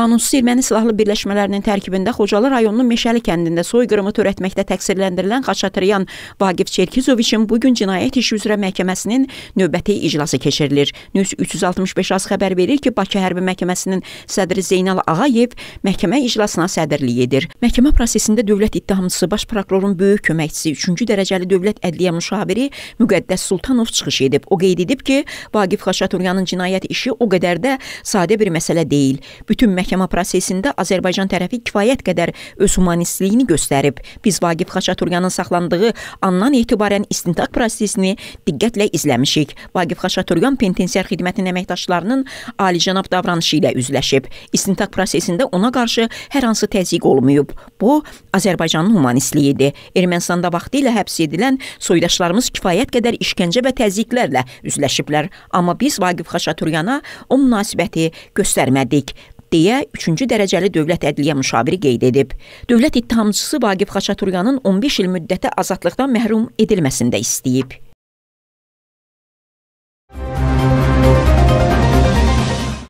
qanunsuz erməni silahlı birləşmələrinin tərkibində Xocalı rayonunun Meşəli kəndində soyqırımı törətməkdə təqsirləndirilən Xaçatıryan Vaqif Çerkizoviçin bu gün cinayət işi üzrə məhkəməsinin növbəti iclası keçirilir. News 365 az xəbər verir ki, Bakı Hərbi Məhkəməsinin sədri Zeynal Ağayev məhkəmə iclasına sədrlik edir. Məhkəmə prosesində dövlət ittihamçısı baş prokurorun böyük köməkçisi 3-cü dərəcəli dövlət ədliyyə müşaviri Müqəddəs Sultanov çıxış edib. O qeyd edib ki, Vaqif Xaçatüryanın cinayət işi o qədər də sadə bir məsələ deyil. Bütün məhkəmə məhkəmə prosesində Azərbaycan tərəfi kifayət qədər öz humanistliyini göstərib. Biz Vaqif Xaçaturyanın saxlandığı andan etibarən istintaq prosesini diqqətlə izləmişik. Vaqif Xaçaturyan penitensiar xidmətinin əməkdaşlarının alicənab davranışı ilə üzləşib. İstintaq prosesində ona qarşı hər hansı təzyiq olmayıb. Bu Azərbaycanın humanistliyidir. Ermənistanda vaxtı ilə həbs edilən soydaşlarımız kifayət qədər işgəncə və təzyiqlərlə üzləşiblər. Amma biz Vaqif Xaçaturyana o münasibəti göstərmədik deyə 3-cü dərəcəli dövlət ədliyyə müşaviri qeyd edib. Dövlət ittihamçısı Vaqif Xaçaturyanın 15 il müddətə azadlıqdan məhrum edilməsində istəyib.